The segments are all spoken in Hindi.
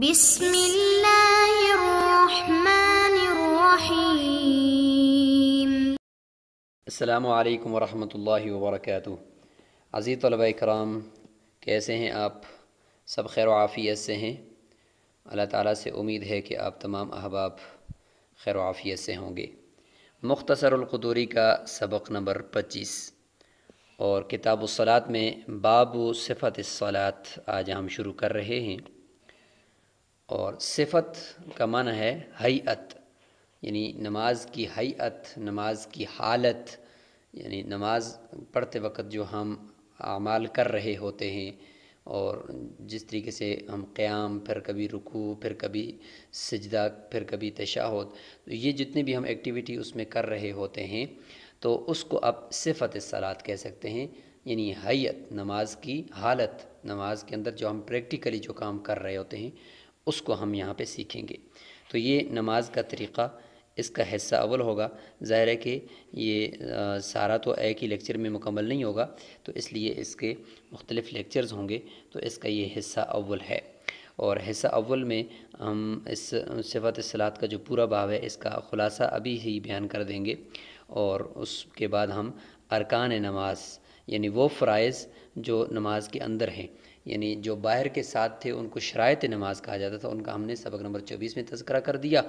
بسم الله الرحمن الرحيم السلام عليكم कराम कैसे हैं आप सब खैर आफ़ियत से हैं अल्लाह ताली से उम्मीद है कि आप तमाम अहबाब खैर आफ़ियत से होंगे मुख्तसरकदूरी का सबक नंबर पच्चीस और किताब सलात में बाब सिफ़त सलात आज हम शुरू कर रहे हैं और सिफत का मन है हईत यानी नमाज की हईत नमाज की हालत यानी नमाज पढ़ते वक्त जो हम अमाल कर रहे होते हैं और जिस तरीके से हम क़्याम फिर कभी रुकू फिर कभी सजदा फिर कभी तशाहत तो ये जितने भी हम एक्टिविटी उसमें कर रहे होते हैं तो उसको आप सिफत सलात कह सकते हैं यानी हैत नमाज की हालत नमाज के अंदर जो हम प्रैक्टिकली जो काम कर रहे होते हैं उसको हम यहाँ पे सीखेंगे तो ये नमाज का तरीक़ा इसका हिस्सा अव्वल होगा ज़ाहिर है कि ये आ, सारा तो एक ही लेक्चर में मुकम्मल नहीं होगा तो इसलिए इसके मुख्तलिफ़ लेक्चर्स होंगे तो इसका ये हिस्सा अव्वल है और हिस्सा अव्वल में हम इस सिफत सलात का जो पूरा भाव है इसका ख़ुलासा अभी ही बयान कर देंगे और उसके बाद हम अरकान नमाज यानी वो फ़रज़ जो नमाज के अंदर हैं यानी जो बाहर के साथ थे उनको शरात नमाज कहा जाता था उनका हमने सबक नंबर चौबीस में तस्करा कर दिया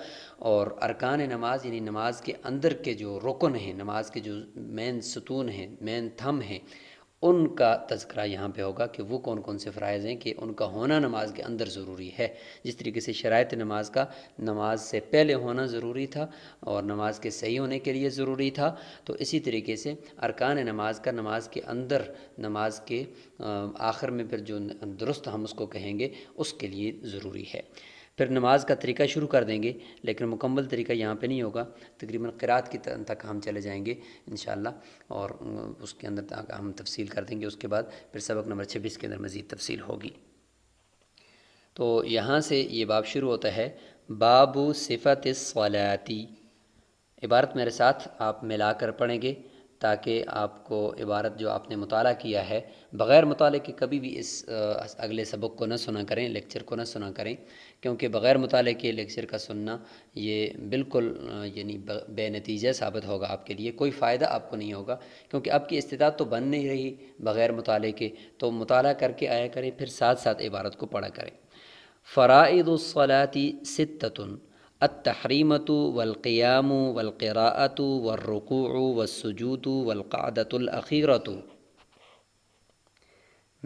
और अरकान नमाज यानी नमाज के अंदर के जो रुकन हैं नमाज के जो मेन सतून हैं मेन थम हैं उनका तस्करा यहाँ पे होगा कि वो कौन कौन से फ़रज़ हैं कि उनका होना नमाज के अंदर ज़रूरी है जिस तरीके से शरात नमाज का नमाज से पहले होना ज़रूरी था और नमाज के सही होने के लिए ज़रूरी था तो इसी तरीके से अरकान नमाज का नमाज के अंदर नमाज के आखिर में फिर जो दुरुस्त हम उसको कहेंगे उसके लिए ज़रूरी है फिर नमाज का तरीका शुरू कर देंगे लेकिन मुकम्मल तरीका यहाँ पे नहीं होगा तकरीबन क़रात की तक हम चले जाएंगे इन और उसके अंदर तक हम तफसील कर देंगे उसके बाद फिर सबक नंबर छब्बीस के अंदर मज़ीद तफसील होगी तो यहाँ से ये बाब शुरू होता है बाबू सिफत सलाती इबारत मेरे साथ आप मिला कर पढ़ेंगे ताकि आपको इबारत जो आपने मुताल किया है बग़ैर मुताले के कभी भी इस अगले सबक को न सुना करें लेक्चर को न सुना करें क्योंकि बग़ैर मुताले के लेक्चर का सुनना ये बिल्कुल यानी नतीजा साबित होगा आपके लिए कोई फ़ायदा आपको नहीं होगा क्योंकि आपकी इस्तात तो बन नहीं रही बग़ैर मुताले के तो मुताल करके आया करें फिर साथ साथ इबारत को पढ़ा करें फ़राइदसलाती सततन अतहरीमत वलक़ियाम वलक़रात वर्रकू वसूत वलक़ादतुलअीरत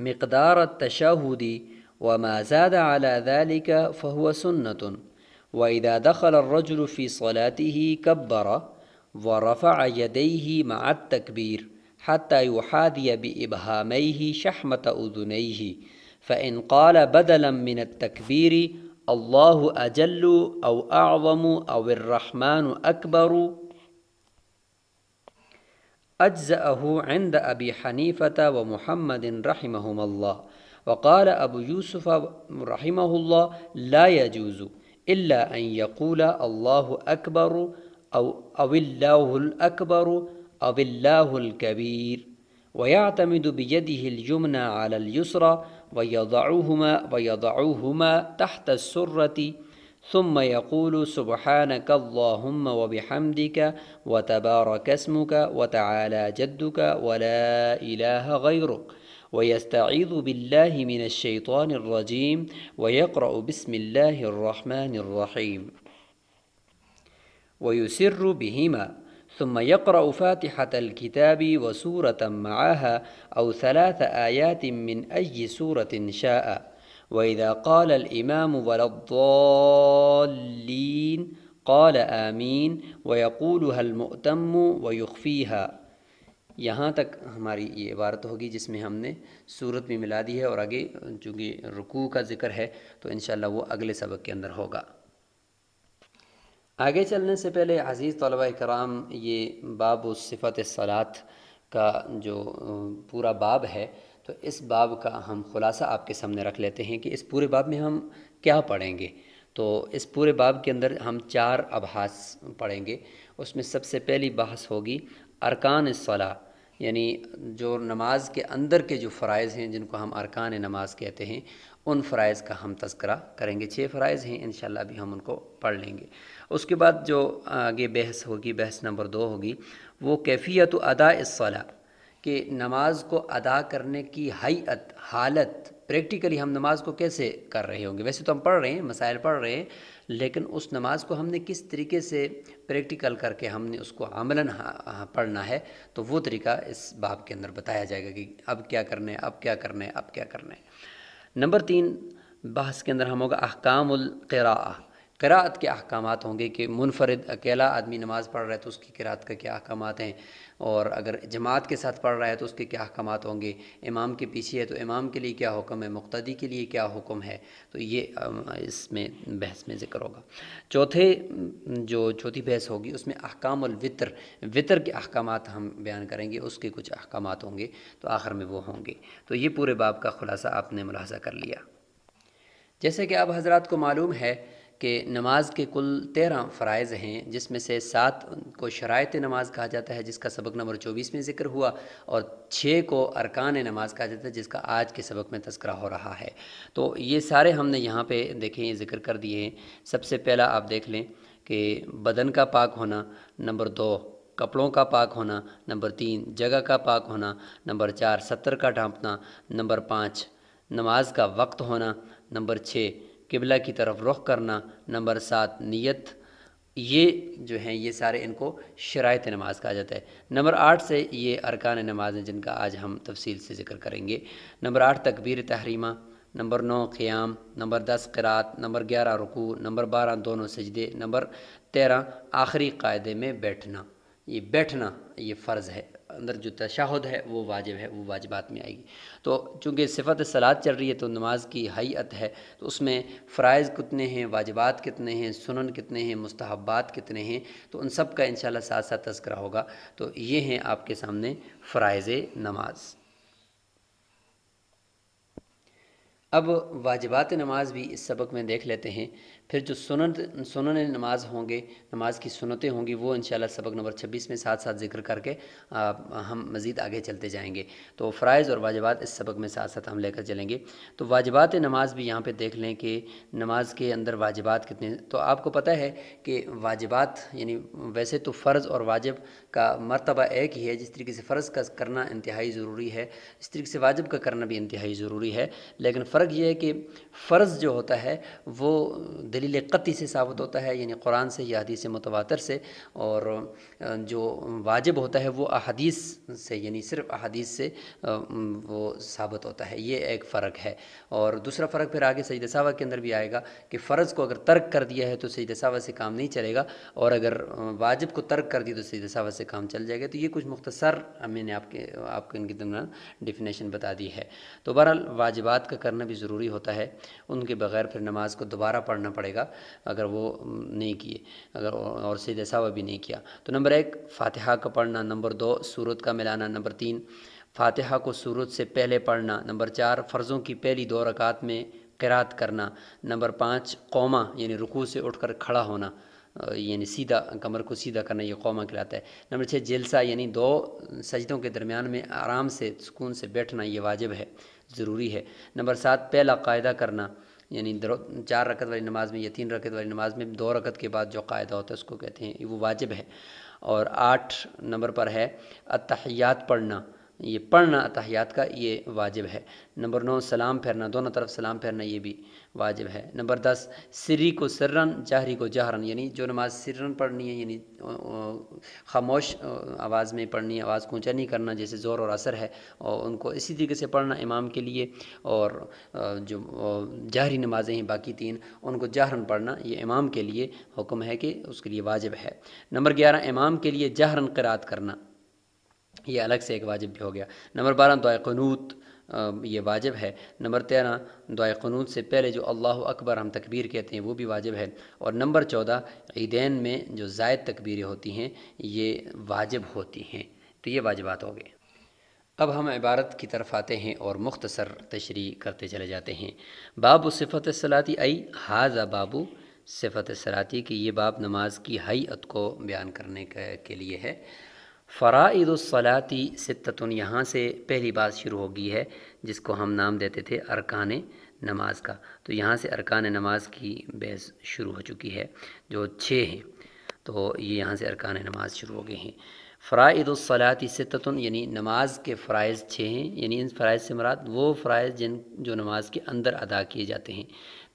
मकदार तशाहूदी وما زاد على ذلك فهو سنة وإذا دخل الرجل في صلاته كبر ورفع يديه مع التكبير حتى يحاذي بإبهاميه شحمة أذنيه فإن قال بدلا من التكبير الله أجل أو أعظم أو الرحمن أكبر أجزأه عند أبي حنيفة ومحمد رحمهما الله وقال أبو يوسف رحمه الله لا يجوز إلا أن يقول الله أكبر أو, أو الله الأكبر أو الله الكبير ويعتمد بيده اليمنى على اليسرى ويضعهما, ويضعهما تحت السرة ثم يقول سبحانك اللهم وبحمدك وتبارك اسمك وتعالى جدك ولا إله غيرك ويستعيذ بالله من الشيطان الرجيم ويقرأ بسم الله الرحمن الرحيم ويسر بهما ثم يقرأ فاتحة الكتاب وسورة معها أو ثلاث آيات من أي سورة شاء وإذا قال الإمام ولا الضالين قال آمين ويقولها المؤتم ويخفيها यहाँ तक हमारी ये इबारत होगी जिसमें हमने सूरत भी मिला दी है और आगे चूँकि रुकू का ज़िक्र है तो इन वो अगले सबक के अंदर होगा आगे चलने से पहले अज़ीज़ तलबा कराम ये बाब सिफ़त सलात का जो पूरा बाब है तो इस बाब का हम ख़ुलासा आपके सामने रख लेते हैं कि इस पूरे बाब में हम क्या पढ़ेंगे तो इस पूरे बाब के अंदर हम चार अभास पढ़ेंगे उसमें सबसे पहली बहस होगी अरकान सलाह यानी जो नमाज के अंदर के जो फ़रज़ हैं जिनको हम अरकान नमाज कहते हैं उन फ़रज़ का हम तस्करा करेंगे छः फ़रज़ हैं इन अभी हम उनको पढ़ लेंगे उसके बाद जो आगे बहस होगी बहस नंबर दो होगी वो कैफियत अदा इस इसला कि नमाज को अदा करने की हईत हालत प्रैक्टिकली हम नमाज को कैसे कर रहे होंगे वैसे तो हम पढ़ रहे हैं मसाइल पढ़ रहे हैं लेकिन उस नमाज को हमने किस तरीके से प्रैक्टिकल करके हमने उसको आमलन पढ़ना है तो वो तरीका इस बाब के अंदर बताया जाएगा कि अब क्या करना है अब क्या करना है अब क्या करना है नंबर तीन बहस के अंदर हम होगा अहकाम क़रा क़रात के अहकाम होंगे कि मुनफरद अकेला आदमी नमाज़ पढ़ रहा है तो उसकी क़रात का क्या अहकाम हैं और अगर जमात के साथ पढ़ रहा है तो उसके क्या अहकाम होंगे इमाम के पीछे है तो इमाम के लिए क्या हुक्म है मुख्तदी के लिए क्या हुक्म है तो ये इसमें बहस में ज़िक्र होगा चौथे जो चौथी बहस होगी उसमें अहकाम वितर वितर के अहकाम हम बयान करेंगे उसके कुछ अहकाम होंगे तो आखिर में वो होंगे तो ये पूरे बाब का ख़ुलासा आपने मुलाजा कर लिया जैसे कि आप हजरात को मालूम है कि नमाज के कुल तेरह फ़रज़ हैं जिसमें से सात को शरात नमाज कहा जाता है जिसका सबक नंबर चौबीस में ज़िक्र हुआ और छः को अरकान नमाज कहा जाता है जिसका आज के सबक में तस्करा हो रहा है तो ये सारे हमने यहाँ पर देखें ज़िक्र कर दिए हैं सबसे पहला आप देख लें कि बदन का पाक होना नंबर दो कपड़ों का पाक होना नंबर तीन जगह का पाक होना नंबर चार सत्तर का ढांपना नंबर पाँच नमाज का वक्त होना नंबर छः किबला की तरफ रुख करना नंबर सात नीयत ये जो हैं ये सारे इनको शरात नमाज कहा जाता है नंबर आठ से ये अरकान नमाज हैं जिनका आज हम तफसील से जिक्र करेंगे नंबर आठ तकबीर तहरीमा नंबर नौ क़्याम नंबर दस करात नंबर ग्यारह रुकू नंबर बारह दोनों सजदे नंबर तेरह आखिरी कायदे में बैठना ये बैठना ये फ़र्ज़ है अंदर जो तशाहद है वो वाजिब है वो वाजिबात में आएगी तो चूँकि सिफत सलाद चल रही है तो नमाज की हईत है तो उसमें फ़रज़ कितने हैं वाजिबात कितने हैं सुनन कितने हैं मुस्तबात कितने हैं तो उन सब का इन साथ साथ तस्करा होगा तो ये हैं आपके सामने फ़रज़ नमाज अब वाजिबात नमाज भी इस सबक में देख लेते हैं फिर जो सुनत सुनन नमाज होंगे नमाज की सुनतें होंगी वो इंशाल्लाह सबक नंबर छब्बीस में साथ साथ जिक्र करके आ, हम मज़ीद आगे चलते जाएंगे तो फ़रज़ और वाजबात इस सबक में साथ साथ हम लेकर चलेंगे तो वाजबात नमाज भी यहाँ पर देख लें कि नमाज के अंदर वाजबात कितने तो आपको पता है कि वाजबात यानी वैसे तो फ़र्ज़ और वाजब का मरतबा एक ही है जिस तरीके से फ़र्ज़ का करना इंतहाई ज़रूरी है इस तरीके से वाजब का करना भी इंतहाई ज़रूरी है लेकिन फ़र्क यह है कि फ़र्ज़ जो होता है वो दलील क़ती से साबित होता है यानी कुरान से या हदीस मुतवातर से और जो वाजिब होता है वो अहदीस से यानी सिर्फ अहदीस से वो साबित होता है ये एक फ़र्क है और दूसरा फ़र्क फिर आगे सईद सावा के अंदर भी आएगा कि फ़र्ज़ को अगर तर्क कर दिया है तो सईद सावा से काम नहीं चलेगा और अगर वाजिब को तर्क कर दिया तो सईद सावा से काम चल जाएगा तो ये कुछ मुख्तसर मैंने आपके आपके इनके दरमियान डिफिनेशन बता दी है तो बहरहाल वाजिबात का करना भी ज़रूरी होता है उनके बगैर फिर नमाज को दोबारा पढ़ना पड़ेगा पड़ेगा अगर वो नहीं किए अगर और से जैसा वह भी नहीं किया तो नंबर एक फातिहा का पढ़ना नंबर दो सूरत का मिलाना नंबर तीन फातिहा को सूरत से पहले पढ़ना नंबर चार फ़र्ज़ों की पहली दो रकात में किरात करना नंबर पाँच कौमा यानी रुकू से उठकर खड़ा होना यानी सीधा कमर को सीधा करना ये कौमा कहलाता है नंबर छः जलसा यानी दो सजदों के दरमियान में आराम से सुकून से बैठना ये वाजिब है ज़रूरी है नंबर सात पहला कायदा करना यानी चार रकत वाली नमाज़ में या तीन रकत वाली नमाज़ में दो रकत के बाद जो कायदा होता है उसको कहते हैं वो वाजिब है और आठ नंबर पर है अतहयात पढ़ना ये पढ़ना अतहयात का ये वाजिब है नंबर नौ सलाम फेरना दोनों तरफ सलाम फेरना ये भी वाजिब है नंबर दस सिरी को सर्रन जहरी को जहरन यानी जो नमाज सिर्रन पढ़नी है यानी खामोश आवाज़ में पढ़नी आवाज़ को ऊँचा नहीं करना जैसे ज़ोर और असर है और उनको इसी तरीके से पढ़ना इमाम के लिए और जो जहरी नमाजें हैं बाकी तीन उनको जहरन पढ़ना ये इमाम के लिए हुक्म है कि उसके लिए वाजिब है नंबर ग्यारह इमाम के लिए जहरन करात करना ये अलग से एक वाजिब भी हो गया नंबर बारह दुआनूत ये वाजिब है नंबर तेरह दुआ क़नूत से पहले जो अल्लाह अकबर हम तकबीर कहते हैं वो भी वाजिब है और नंबर चौदह ईदेन में जो जायद तकबीरें होती हैं ये वाजिब होती हैं तो ये वाजिबात हो गए अब हम इबारत की तरफ आते हैं और मुख्तसर तशरी करते चले जाते हैं बाबू सिफ़त सलाती आई हाजा बाबू सिफ़त सलाती की ये बाब नमाज की हईत को बयान करने के लिए है फ़राइदलाती सत्तन यहाँ से पहली बात शुरू होगी है जिसको हम नाम देते थे अरकान नमाज का तो यहाँ से अरकान नमाज की बहस शुरू हो चुकी है जो छः हैं तो ये यहाँ से अरकान नमाज शुरू हो गए हैं फ़राइदलाती सत्तन यानी नमाज के फ़रज़ छः हैं यानी इन फ़रज़ से मराद वो फ़रज़ जिन जो नमाज के अंदर अदा किए जाते हैं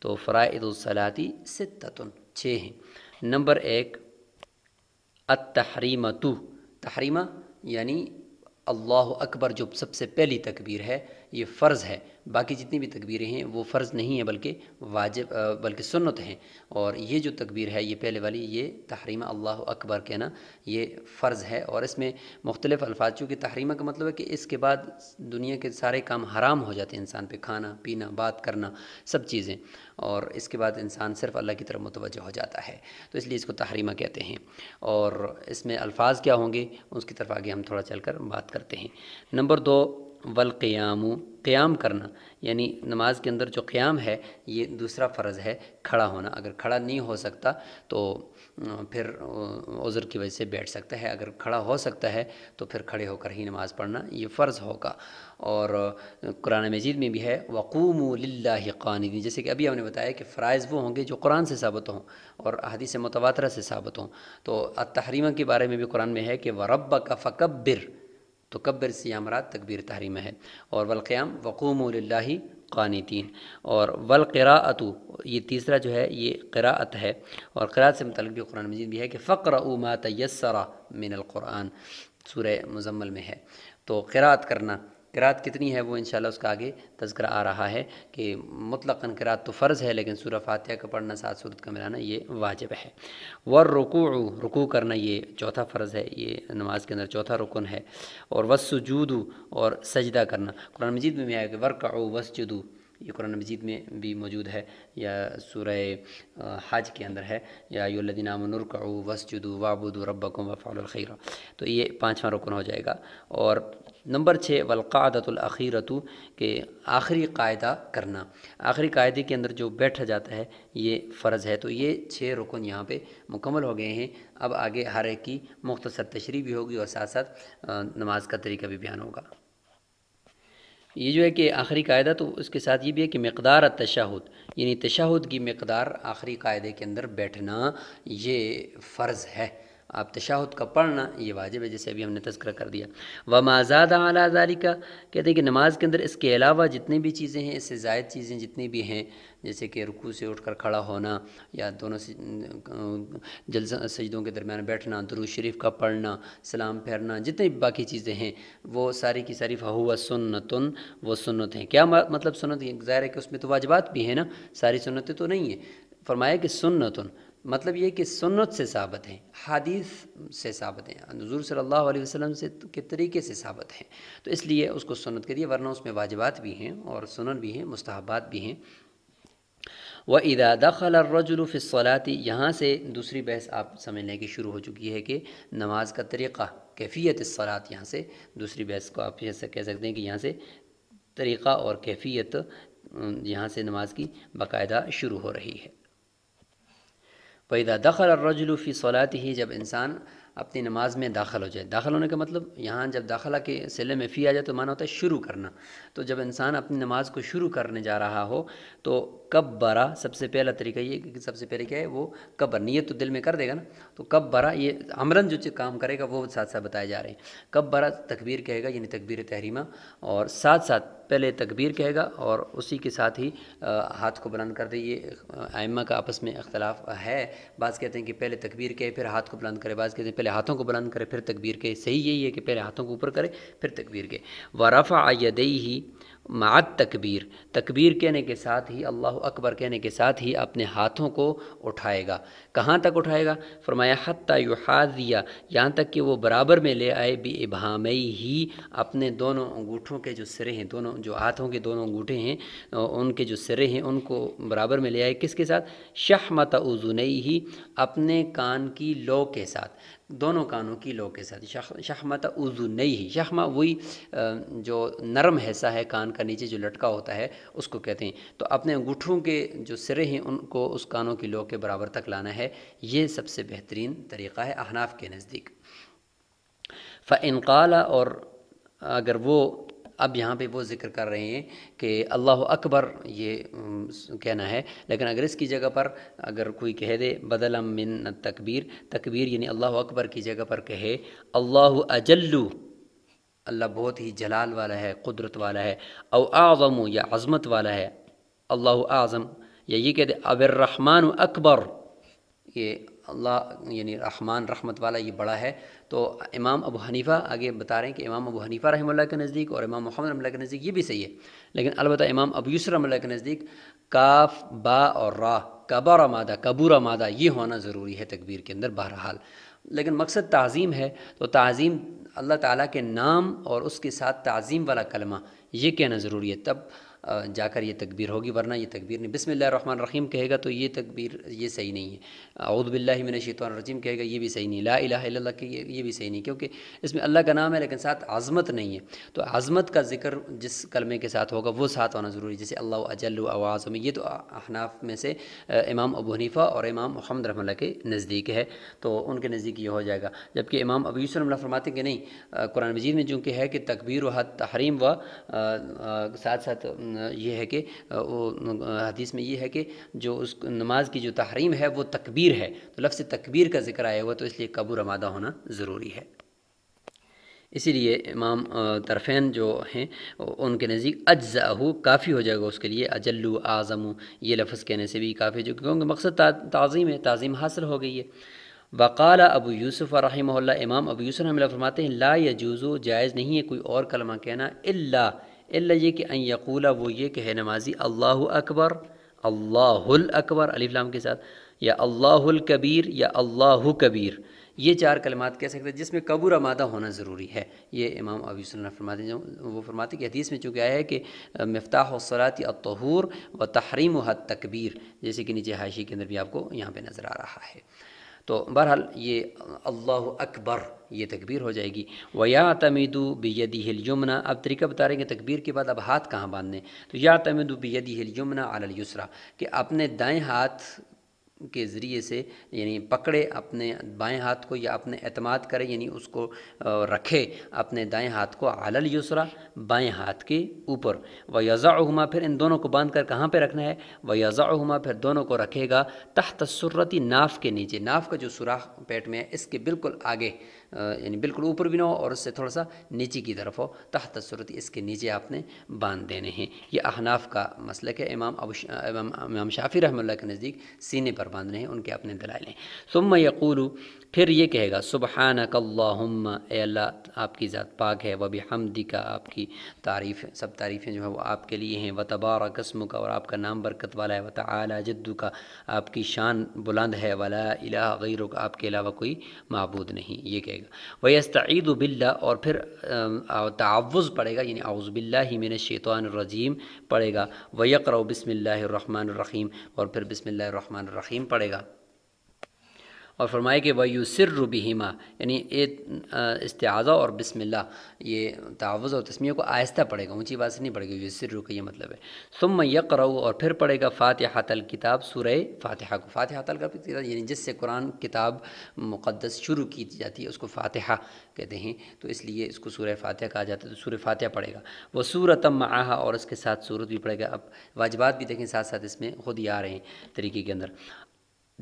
तो फ़राइदलाती सत्तन छः हैं नंबर एक अतहरीमतु तहरीमा यानी अल्लाह अकबर जो सबसे पहली तकबीर है ये फ़र्ज़ है बाकी जितनी भी तकबीरें हैं वो फ़र्ज़ नहीं है बल्कि वाजिब बल्कि सुन्नत हैं और ये जो तकबीर है ये पहले वाली ये तहरीमा अल्लाह अकबर कहना ये फ़र्ज़ है और इसमें मुख्तलिफ़ अल्फाज चूँकि तहरीमा का मतलब है कि इसके बाद दुनिया के सारे काम हराम हो जाते हैं इंसान पर खाना पीना बात करना सब चीज़ें और इसके बाद इंसान सिर्फ अल्लाह की तरफ मुतवजह हो जाता है तो इसलिए इसको तहरीमा कहते हैं और इसमें अल्फाज क्या होंगे उसकी तरफ आगे हम थोड़ा चल कर बात करते हैं नंबर दो वल क़याम करना यानी नमाज के अंदर जो क़्याम है ये दूसरा फ़र्ज़ है खड़ा होना अगर खड़ा नहीं हो सकता तो फिर उज़र की वजह से बैठ सकता है अगर खड़ा हो सकता है तो फिर खड़े होकर ही नमाज़ पढ़ना ये फ़र्ज़ होगा और कुरान मजीद में भी है वक़ूम ला जैसे कि अभी हमने बताया कि फ़रज़ वो होंगे जो कुरान से साबित हों और हदीस मतवातरा से साबित हों तो तहरीमा के बारे में भी कुरान में है कि वरब का फ़कब्बिर तो कब्र सियामरात तकबीर तहरीम है और वलक़्याम वक़ूम क़ानतीन और वलक़राअतु ये तीसरा जो है ये क़राअत है और क़रात से मतलब भी कुरान मजीद भी है कि फ़क्र उमा तयसरा मिनल कुरान सूर मुजम्मल में है तो क़रात करना किरात कितनी है वो इन उसका आगे तस्करा आ रहा है कि मुतलक़ा किरात तो फ़र्ज़ है लेकिन सूर्य फातह का पढ़ना सात सूरत का मिलाना ये वाजिब है वर रुकू रुकू करना ये चौथा फ़र्ज़ है ये नमाज के अंदर चौथा रुकन है और वसजूदू और सजदा करना कुरान मजीद में भी आया कि वर्क वसजदू ये कुरान मजीद में भी मौजूद है या सूरह हज के अंदर है या युल्लदीनामनरकू वसजुद वाबुद रबक वफ़ालखीर तो ये पाँचवा रुकन हो जाएगा और नंबर छः वलक़ादतुलखीरतु के आखिरी कायदा करना आखिरी कायदे के अंदर जो बैठा जाता है ये फ़र्ज़ है तो ये छः रुकन यहाँ पर मुकम्मल हो गए हैं अब आगे हर एक की मुख्तसर तशरी भी होगी और साथ साथ नमाज का तरीका भी बयान होगा ये जो है कि आखिरी कायदा तो उसके साथ ये भी है कि मकदार तशाहुद यानी तशाहुद की मकदार आखिरी कायदे के अंदर बैठना ये फ़र्ज़ है आप तशाहद का पढ़ना ये वाजिब है जैसे अभी हमने तस्करा कर दिया व माजाद अलाजारी का कहते हैं कि नमाज के अंदर इसके अलावा जितनी भी चीज़ें हैं इससे जायद चीज़ें जितनी भी हैं जैसे कि रुकू से उठकर खड़ा होना या दोनों जल सजदों के दरमियान बैठना दरू शरीफ का पढ़ना सलाम फेरना जितनी भी बाकी चीज़ें हैं वो सारी की सारी फ़हुआ सुन्नतन वो सुनत हैं क्या मतलब सुनत ज़ाहिर है कि उसमें तो वाजबात भी हैं ना सारी सुनतें तो नहीं हैं फरमाया कि सुन्नतन मतलब ये कि सुन्नत से साबित हैं हदीस से साबित हैं हजूर सल्लल्लाहु अलैहि वसल्लम से के तरीके से साबित हैं तो इसलिए उसको सुन्नत करिए वरना उसमें वाजबात भी हैं और सुनन भी हैं मुस्ताहबात भी हैं व इदा दखल रजुलफ़लाती यहाँ से दूसरी बहस आप समझने की शुरू हो चुकी है कि नमाज का तरीक़ा कैफ़ियत सलात यहाँ से दूसरी बहस को आप ऐसा कह सकते हैं कि यहाँ से तरीक़ा और कैफ़ियत यहाँ से नमाज की बाकायदा शुरू हो रही है पैदा दखल और रजलूफ़ी सलात ही जब इंसान अपनी नमाज में दाखिल हो जाए दाखिल होने का मतलब यहाँ जब दाखिला के सिले में फ़ी आ जाए तो माना होता है शुरू करना तो जब इंसान अपनी नमाज को शुरू करने जा रहा हो तो कब बरा सबसे पहला तरीका ये कि सबसे पहले क्या है वो कब नीयत तो दिल में कर देगा ना तो कब बरा ये अमरन जो काम करेगा वो साथ साथ बताए जा रहे हैं कब बरा तकबीर कहेगा यानी तकबीर तहरीमा और साथ साथ पहले तकबीर कहेगा और उसी के साथ ही हाथ को बुलंद कर दे ये आयमा का आपस में अख्तलाफ है बाज़ कहते हैं कि पहले तकबीर कहे फिर हाथ को बुलंद करे बाज़ कहते हैं पहले हाथों को बुलंद करे फिर तकबीर कहे सही यही है कि पहले हाथों को ऊपर करे फिर तकबीर कहे वरफ़ा यदई ही मात तकबीर तकबीर कहने के साथ ही अल्लाह अकबर कहने के साथ ही अपने हाथों को उठाएगा कहाँ तक उठाएगा फरमाया हत्ता युहादिया यहाँ तक कि वो बराबर में ले आए भी इबामई ही अपने दोनों अंगूठों के जो सिरे हैं दोनों जो हाथों के दोनों अंगूठे हैं उनके जो सिरे हैं उनको बराबर में ले आए किसके साथ मत उजुनई ही अपने कान की लो के साथ दोनों कानों की लो के साथ तो उजू नहीं ही शाहमा वही जो नरम हिस्सा है कान का नीचे जो लटका होता है उसको कहते हैं तो अपने अंगूठों के जो सिरे हैं उनको उस कानों की लो के बराबर तक लाना है ये सबसे बेहतरीन तरीक़ा है अहनाफ के नज़दीक फ़नकाला और अगर वो अब यहाँ पे वो ज़िक्र कर रहे हैं कि अल्लाह अकबर ये कहना है लेकिन अगर इसकी जगह पर अगर कोई कह दे बदल मिन तकबीर तकबीर यानी अल्लाह अकबर की जगह पर कहे अल्लाह अजल्लू अल्लाह बहुत ही जलाल वाला है कुदरत वाला है और आज़म या अज़मत वाला है अल्लाह आज़म या ये कह दे रहमान अकबर ये अल्लाह यानी रहमान रहमत वाला ये बड़ा है तो इमाम अबू हनीफ़ा आगे बता रहे हैं कि इमाम अबू हनीफ़ा रहम के नज़दीक और इमाम मोहम्मद रमल्ला के नज़दीक ये भी सही है लेकिन अलबत् इमाम अबू यूसर के नज़दीक काफ बा और रा कबारा मादा कबूरा मादा ये होना ज़रूरी है तकबीर के अंदर बहरहाल लेकिन मकसद तज़ीम है तो तज़ीम अल्लाह ताली के नाम और उसके साथ तज़ीम वाला कलमा ये कहना ज़रूरी है तब जाकर ये तकबीर होगी वरना ये तकबीर नहीं बिसमिल्ल रहीम कहेगा तो ये तकबीर ये सही नहीं है अउदबिल्लिमिन रजीम कहेगा ये भी सही नहीं ला इला के ये भी सही नहीं क्योंकि इसमें अल्लाह का नाम है लेकिन साथ आज़मत नहीं है तो आज़मत का जिक्र जिस कलमे के साथ होगा वो साथ होना ज़रूरी जैसे अल्लाह अजल आवाज़ में ये तो अहनाफ में से इमाम अबू हनीफ़ा और इमाम मोहम्मद रहमल्ला के नज़दीक है तो उनके नज़दीक ये हो जाएगा जबकि इमाम अबू यूसर फरमाते कि नहीं कुरान मजीद में चूँकि है कि तकबीर व तहरीम व साथ साथ ये है कि वो हदीस में ये है कि जो उस नमाज की जो तहरीम है वो तकबीर है तो लफ्ज़ तकबीर का जिक्र आया हुआ तो इसलिए कबूर आमादा होना ज़रूरी है इसीलिए इमाम तरफेन जो हैं उनके नज़दीक अज्जाहू काफ़ी हो जाएगा उसके लिए अजल्लू आज़मू ये लफ्ज़ कहने से भी काफ़ी जो क्योंकि मकसद तज़ीम ताज़ीम है ताज़ीम हासिल हो गई है वक़ाल अबू यूसुफ़ रही इमाम अबू यूसुफ हम फरमाते हैं ला जूज़ो जायज़ नहीं है कोई और कलमा कहना इल्ला अल्ला ये कि यकूला वो ये कहे नमाजी अल्लाह अकबर अल्लाहुल अकबर अलीफ़लाम के साथ या अल्लाहुल कबीर या अल्लाह कबीर ये चार कलमात कह सकते हैं जिसमें कबूर आमादा होना ज़रूरी है ये इमाम अबी सुल्ला फरमाते हैं वो फरमाते कि हदीस में चूँकि आया है कि मफ्ताहसलाती अतहूर व तहरीम तकबीर जैसे कि नीचे हाशी के अंदर भी आपको यहाँ पर नज़र आ रहा है तो बहरहाल ये अल्लाह अकबर ये तकबीर हो जाएगी व या तमिदु बेदी हिलजुमना अब तरीका बता रहे हैं कि तकबीर के बाद अब हाथ कहाँ बांधने तो या तमिदु बेदी हिलजुमना अलयुसरा कि अपने दाएँ हाथ के ज़रिए से यानी पकड़े अपने बाएं हाथ को या अपने अतमाद करें यानी उसको रखे अपने दाएं हाथ को आलल यूसरा बाएं हाथ के ऊपर व यज़ाहुमा फिर इन दोनों को बांध कर कहाँ पर रखना है व यज़ाहुमा फिर दोनों को रखेगा तहत सुरती नाफ के नीचे नाफ का जो सुराख पेट में है इसके बिल्कुल आगे यानी बिल्कुल ऊपर भी ना हो और उससे थोड़ा सा नीचे की तरफ हो तहत सूरत इसके नीचे आपने बांध देने हैं ये अहनाफ का मसलक है इमाम अब इमाम शाफी रहमल के नज़दीक सीने पर बांधने हैं उनके अपने दलाल हैं सुम यकूलू फिर ये कहेगा सुबहान कल्लाम अल्लाह आपकी ज़ात पाक है वबी हमदी का आपकी तारीफ़ सब तारीफ़ें जो है वो आपके लिए हैं व तबार कस्म का और आपका नाम बरकत वाला है व तला जद्दू का आपकी शान बुलंद है वाला इला गैर आपके अलावा कोई मबूद नहीं ये कहेगा पड़ेगा वयस्तद बिल्ला और फिर तवज़ पड़ेगा यानी आउज़बिल्ला ही मैंने शैतान रजीम पड़ेगा वक़र बसमिल्लर रहीम और फिर बसमिल्लर रहीम पड़ेगा और फरमाए कि वयू सिर रुबीमा यानी ए इस्ताज़ा और बिसमिल्ला ये तावज़ और तस्मियों को आहिस्ता पड़ेगा ऊँची बात से नहीं पड़ेगी ये सिर का ये मतलब है सुम यकरऊ और फिर पड़ेगा फ़ातहातल किताब सूर्य फातहा को फ़ातहातल का किताब यानी जिससे कुरान किताब मुक़दस शुरू की जाती है उसको फ़ातहा कहते हैं तो इसलिए इसको सूर्य फातह कहा जाता है तो सूर्य फातह पड़ेगा व सूरतम आहा और इसके साथ सूरत भी पड़ेगा अब वाजबात भी देखें साथ साथ इसमें खुद ही आ रहे हैं तरीके के अंदर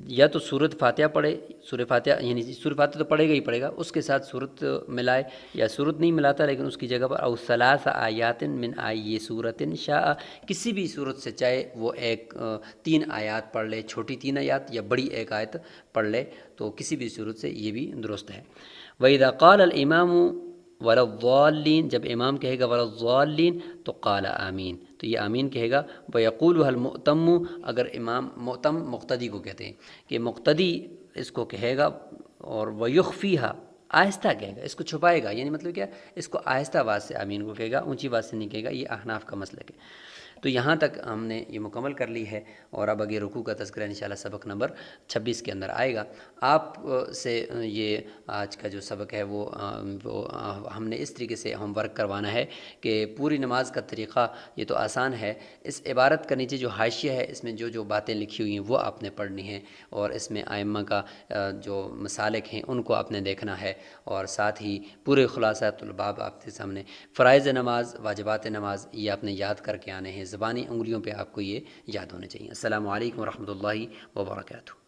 या तो सूरत फातिहा पढ़े सूर्य फातिहा यानी सूर्य फातिहा तो पढ़ेगा ही पड़ेगा उसके साथ सूरत मिलाए या सूरत नहीं मिलाता लेकिन उसकी जगह पर अवसलास आयातिन मिन आई ये सूरतिन शाह किसी भी सूरत से चाहे वो एक तीन आयात पढ़ ले छोटी तीन आयात या बड़ी एक आयत पढ़ ले तो किसी भी सूरत से ये भी दुरुस्त है वही कल इमाम वलद्वालीन जब इमाम कहेगा वलद्वालीन तो काला आमीन तो ये आमीन कहेगा बयकूल हलमतम अगर इमाम मतम मुख्तदी को कहते हैं कि मुख्तदी इसको कहेगा और वयुफ़ीहा आहिस्ता कहेगा इसको छुपाएगा यानी मतलब क्या इसको आहिस्ता आवाज़ से आमीन को कहेगा ऊंची आवाज़ से नहीं कहेगा ये अहनाफ का मसला है तो यहाँ तक हमने ये मुकम्मल कर ली है और अब अगे रुकू का तस्करा इन सबक नंबर छब्बीस के अंदर आएगा आप से ये आज का जो सबक है वो, वो हमने इस तरीके से होमवर्क करवाना है कि पूरी नमाज का तरीक़ा ये तो आसान है इस इबारत का नीचे जो हाशिया है इसमें जो जो बातें लिखी हुई हैं वो आपने पढ़नी हैं और इसमें आयमा का जो मसालिक हैं उनको आपने देखना है और साथ ही पूरे खुलासा तलबाब आपके सामने फ़रज़ नमाज वाजबात नमाज ये आपने याद करके आने हैं ज़बानी उंगलियों पर आपको ये याद होना चाहिए असल वरहमल वर्का